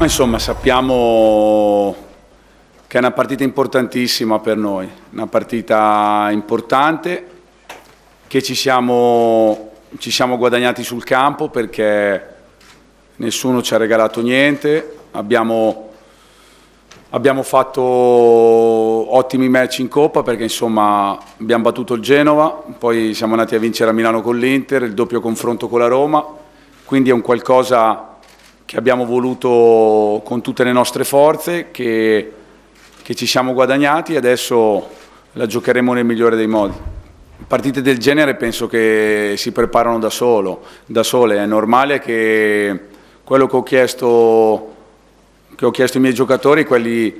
Ma insomma sappiamo che è una partita importantissima per noi, una partita importante che ci siamo, ci siamo guadagnati sul campo perché nessuno ci ha regalato niente, abbiamo, abbiamo fatto ottimi match in Coppa perché insomma abbiamo battuto il Genova, poi siamo andati a vincere a Milano con l'Inter, il doppio confronto con la Roma, quindi è un qualcosa che abbiamo voluto con tutte le nostre forze, che, che ci siamo guadagnati e adesso la giocheremo nel migliore dei modi. Partite del genere penso che si preparano da, solo, da sole, è normale che quello che ho chiesto, che ho chiesto ai miei giocatori, quelli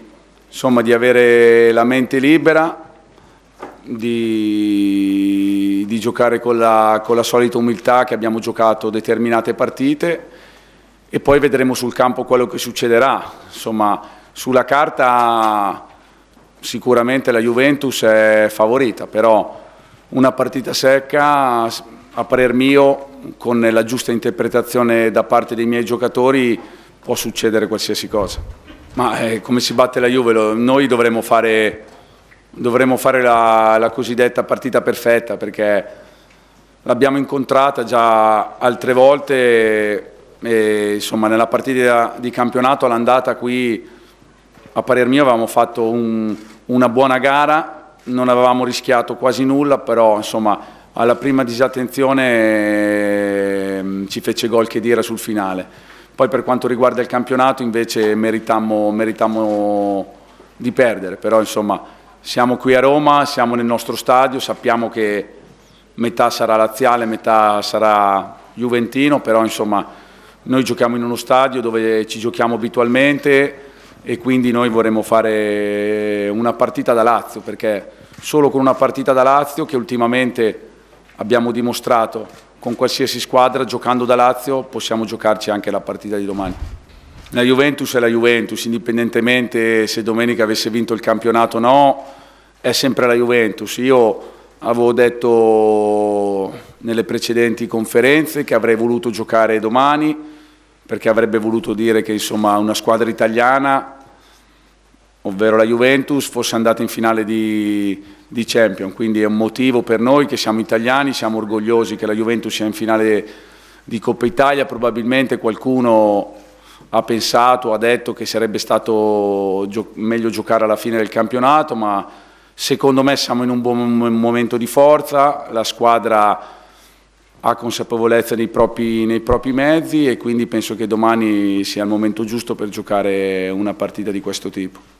insomma, di avere la mente libera, di, di giocare con la, con la solita umiltà che abbiamo giocato determinate partite e poi vedremo sul campo quello che succederà. Insomma, sulla carta sicuramente la Juventus è favorita, però una partita secca, a parer mio, con la giusta interpretazione da parte dei miei giocatori può succedere qualsiasi cosa. Ma eh, come si batte la Juve? Noi dovremmo fare, dovremmo fare la, la cosiddetta partita perfetta perché l'abbiamo incontrata già altre volte e, insomma, nella partita di campionato all'andata qui a parer mio avevamo fatto un, una buona gara, non avevamo rischiato quasi nulla, però insomma, alla prima disattenzione eh, ci fece gol che dire sul finale. Poi per quanto riguarda il campionato invece meritammo, meritammo di perdere, però insomma siamo qui a Roma, siamo nel nostro stadio, sappiamo che metà sarà laziale, metà sarà juventino, però insomma noi giochiamo in uno stadio dove ci giochiamo abitualmente e quindi noi vorremmo fare una partita da Lazio perché solo con una partita da Lazio che ultimamente abbiamo dimostrato con qualsiasi squadra giocando da Lazio possiamo giocarci anche la partita di domani. La Juventus è la Juventus, indipendentemente se domenica avesse vinto il campionato o no, è sempre la Juventus. Io avevo detto nelle precedenti conferenze, che avrei voluto giocare domani, perché avrebbe voluto dire che insomma, una squadra italiana, ovvero la Juventus, fosse andata in finale di, di Champions. Quindi è un motivo per noi che siamo italiani, siamo orgogliosi che la Juventus sia in finale di Coppa Italia, probabilmente qualcuno ha pensato, ha detto che sarebbe stato gio meglio giocare alla fine del campionato, ma secondo me siamo in un buon momento di forza, la squadra ha consapevolezza nei propri, nei propri, mezzi e quindi penso che domani sia il momento giusto per giocare una partita di questo tipo.